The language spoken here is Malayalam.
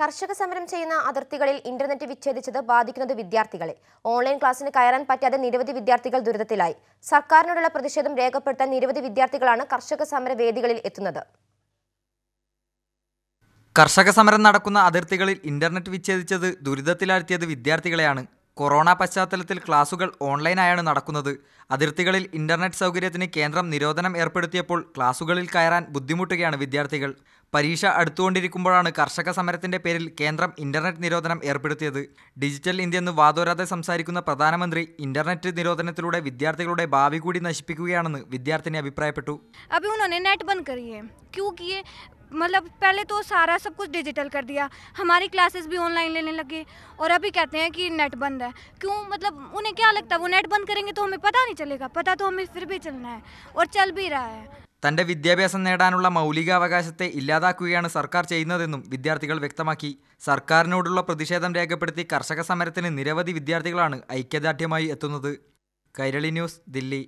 കർഷക സമരം ചെയ്യുന്ന അതിർത്തികളിൽ ഇന്റർനെറ്റ് വിച്ഛേദിച്ചത് ബാധിക്കുന്നത് വിദ്യാർത്ഥികളെ ഓൺലൈൻ ക്ലാസ്സിന് കയറാൻ പറ്റാതെ നിരവധി വിദ്യാർത്ഥികൾ ദുരിതത്തിലായി സർക്കാരിനോടുള്ള പ്രതിഷേധം രേഖപ്പെടുത്താൻ നിരവധി വിദ്യാർത്ഥികളാണ് കർഷക സമര വേദികളിൽ എത്തുന്നത് കർഷക സമരം നടക്കുന്ന അതിർത്തികളിൽ ഇന്റർനെറ്റ് വിച്ഛേദിച്ചത് ദുരിതത്തിലാഴ്ത്തിയത് വിദ്യാർത്ഥികളെയാണ് കൊറോണ പശ്ചാത്തലത്തിൽ ക്ലാസുകൾ ഓൺലൈനായാണ് നടക്കുന്നത് അതിർത്തികളിൽ ഇന്റർനെറ്റ് സൗകര്യത്തിന് കേന്ദ്രം നിരോധനം ഏർപ്പെടുത്തിയപ്പോൾ ക്ലാസുകളിൽ കയറാൻ ബുദ്ധിമുട്ടുകയാണ് വിദ്യാർത്ഥികൾ പരീക്ഷ അടുത്തുകൊണ്ടിരിക്കുമ്പോഴാണ് കർഷക സമരത്തിന്റെ പേരിൽ കേന്ദ്രം ഇന്റർനെറ്റ് നിരോധനം ഏർപ്പെടുത്തിയത് ഡിജിറ്റൽ ഇന്ത്യ എന്ന് വാതോരാതെ സംസാരിക്കുന്ന പ്രധാനമന്ത്രി ഇന്റർനെറ്റ് നിരോധനത്തിലൂടെ വിദ്യാർത്ഥികളുടെ ഭാവി കൂടി നശിപ്പിക്കുകയാണെന്ന് വിദ്യാർത്ഥിനി അഭിപ്രായപ്പെട്ടു मतलब पहले तो सारा सब कुछ डिजिटल कर दिया हमारी क्लासेस भी ऑनलाइन लेने लगे और अभी कहते हैं कि नेट बंद है क्यों मतलब उन्हें क्या लगता है वो नेट बंद करेंगे तो हमें पता नहीं चलेगा पता तो हमें फिर भी चलना है और चल भी रहा है തന്റെ വിദ്യാഭ്യാസം നേടാനുള്ള മൗലികാവകാശത്തെ ഇല്ലാതാക്കുകയാണ് സർക്കാർ ചെയ്യുന്നതെന്നും വിദ്യാർത്ഥികൾ വ്യക്തമാക്കി സർക്കാരിനോടുള്ള പ്രതിഷേധം രേഖപ്പെടുത്തി കർഷക സമരത്തിന് നിരവധി വിദ്യാർത്ഥികളാണ് ഐക്യദാർഢ്യമായി എത്തുന്നത് കൈരളി ന്യൂസ് ദില്ലി